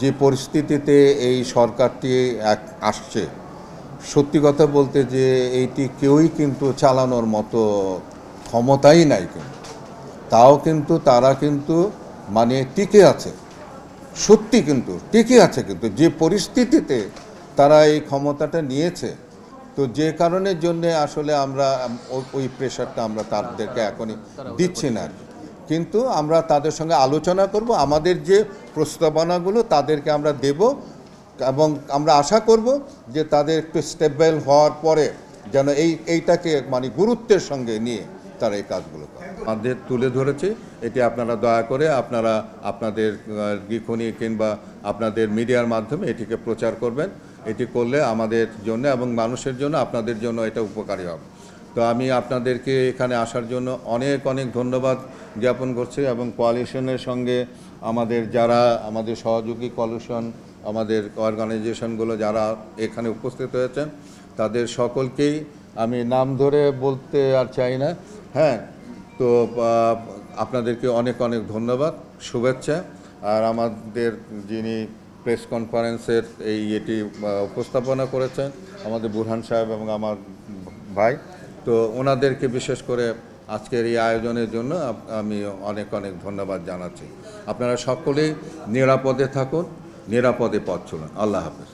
যে পরিস্থিতিতে এই সরকারটি আসছে সত্যি কথা বলতে যে এইটি কেউই কিন্তু চালানোর মতো ক্ষমতাই নাই কিন্তু তাও কিন্তু তারা কিন্তু মানে টিকে আছে সত্যি কিন্তু টিকে আছে কিন্তু যে পরিস্থিতিতে তারা এই ক্ষমতাটা নিয়েছে তো যে কারণের জন্যে আসলে আমরা ওই প্রেশারটা আমরা তাদেরকে এখনই দিচ্ছি না কিন্তু আমরা তাদের সঙ্গে আলোচনা করব আমাদের যে প্রস্তাবনাগুলো তাদেরকে আমরা দেব এবং আমরা আশা করব যে তাদের একটু স্টেবল হওয়ার পরে যেন এই এইটাকে মানে গুরুত্বের সঙ্গে নিয়ে তারা এই কাজগুলো করে আমাদের তুলে ধরেছে এটি আপনারা দয়া করে আপনারা আপনাদের গিখনি কিংবা আপনাদের মিডিয়ার মাধ্যমে এটিকে প্রচার করবেন এটি করলে আমাদের জন্য এবং মানুষের জন্য আপনাদের জন্য এটা উপকারী হবে তো আমি আপনাদেরকে এখানে আসার জন্য অনেক অনেক ধন্যবাদ জ্ঞাপন করছি এবং কোয়ালিশনের সঙ্গে আমাদের যারা আমাদের সহযোগী কোয়ালিশন আমাদের অর্গানাইজেশনগুলো যারা এখানে উপস্থিত হয়েছেন তাদের সকলকেই আমি নাম ধরে বলতে আর চাই না হ্যাঁ তো আপনাদেরকে অনেক অনেক ধন্যবাদ শুভেচ্ছা আর আমাদের যিনি প্রেস কনফারেন্সের এই এটি উপস্থাপনা করেছেন আমাদের বুরহান সাহেব এবং আমার ভাই তো ওনাদেরকে বিশেষ করে আজকের এই আয়োজনের জন্য আমি অনেক অনেক ধন্যবাদ জানাচ্ছি আপনারা সকলেই নিরাপদে থাকুন নিরাপদে পথ চলুন আল্লাহ হাফেজ